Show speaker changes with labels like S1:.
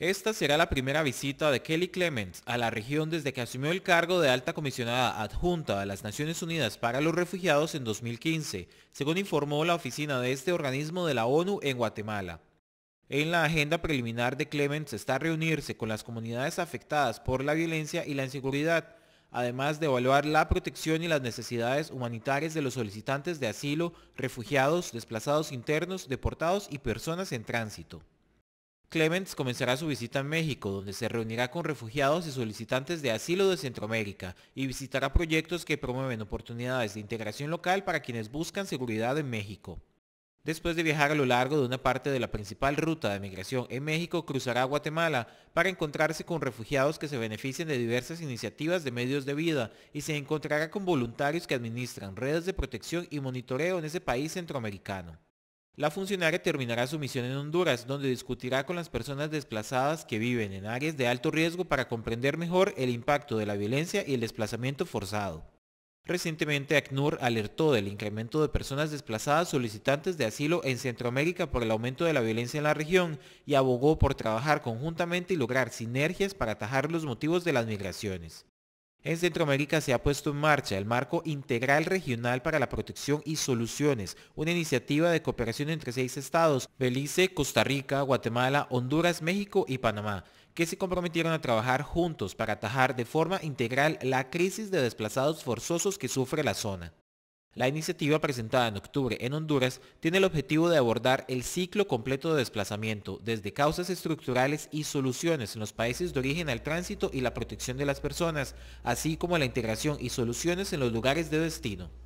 S1: Esta será la primera visita de Kelly Clements a la región desde que asumió el cargo de alta comisionada adjunta de las Naciones Unidas para los Refugiados en 2015, según informó la oficina de este organismo de la ONU en Guatemala. En la agenda preliminar de Clements está reunirse con las comunidades afectadas por la violencia y la inseguridad, además de evaluar la protección y las necesidades humanitarias de los solicitantes de asilo, refugiados, desplazados internos, deportados y personas en tránsito. Clements comenzará su visita en México, donde se reunirá con refugiados y solicitantes de asilo de Centroamérica y visitará proyectos que promueven oportunidades de integración local para quienes buscan seguridad en México. Después de viajar a lo largo de una parte de la principal ruta de migración en México, cruzará a Guatemala para encontrarse con refugiados que se benefician de diversas iniciativas de medios de vida y se encontrará con voluntarios que administran redes de protección y monitoreo en ese país centroamericano. La funcionaria terminará su misión en Honduras, donde discutirá con las personas desplazadas que viven en áreas de alto riesgo para comprender mejor el impacto de la violencia y el desplazamiento forzado. Recientemente, ACNUR alertó del incremento de personas desplazadas solicitantes de asilo en Centroamérica por el aumento de la violencia en la región y abogó por trabajar conjuntamente y lograr sinergias para atajar los motivos de las migraciones. En Centroamérica se ha puesto en marcha el Marco Integral Regional para la Protección y Soluciones, una iniciativa de cooperación entre seis estados, Belice, Costa Rica, Guatemala, Honduras, México y Panamá que se comprometieron a trabajar juntos para atajar de forma integral la crisis de desplazados forzosos que sufre la zona. La iniciativa presentada en octubre en Honduras tiene el objetivo de abordar el ciclo completo de desplazamiento, desde causas estructurales y soluciones en los países de origen al tránsito y la protección de las personas, así como la integración y soluciones en los lugares de destino.